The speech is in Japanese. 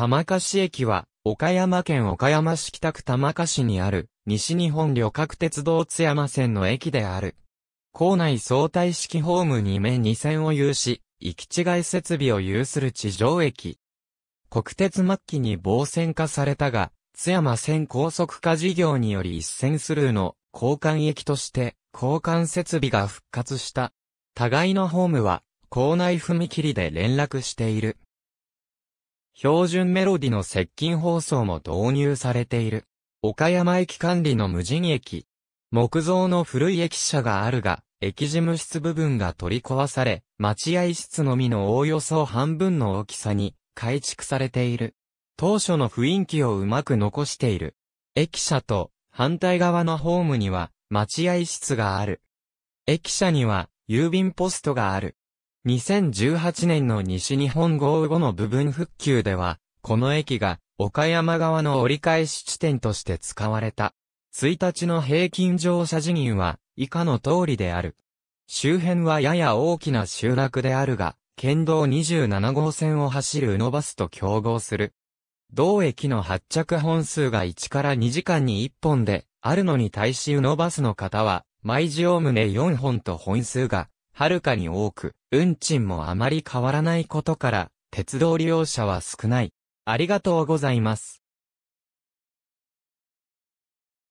玉鹿市駅は、岡山県岡山市北区玉鹿市にある、西日本旅客鉄道津山線の駅である。校内相対式ホーム2面2線を有し、行き違い設備を有する地上駅。国鉄末期に防線化されたが、津山線高速化事業により一線スルーの交換駅として交換設備が復活した。互いのホームは、校内踏切で連絡している。標準メロディの接近放送も導入されている。岡山駅管理の無人駅。木造の古い駅舎があるが、駅事務室部分が取り壊され、待合室のみのおおよそ半分の大きさに改築されている。当初の雰囲気をうまく残している。駅舎と反対側のホームには待合室がある。駅舎には郵便ポストがある。2018年の西日本豪雨後の部分復旧では、この駅が岡山側の折り返し地点として使われた。1日の平均乗車時銀は以下の通りである。周辺はやや大きな集落であるが、県道27号線を走る宇野バスと競合する。同駅の発着本数が1から2時間に1本であるのに対し宇野バスの方は毎時おむね4本と本数がはるかに多く、運賃もあまり変わらないことから、鉄道利用者は少ない。ありがとうございます。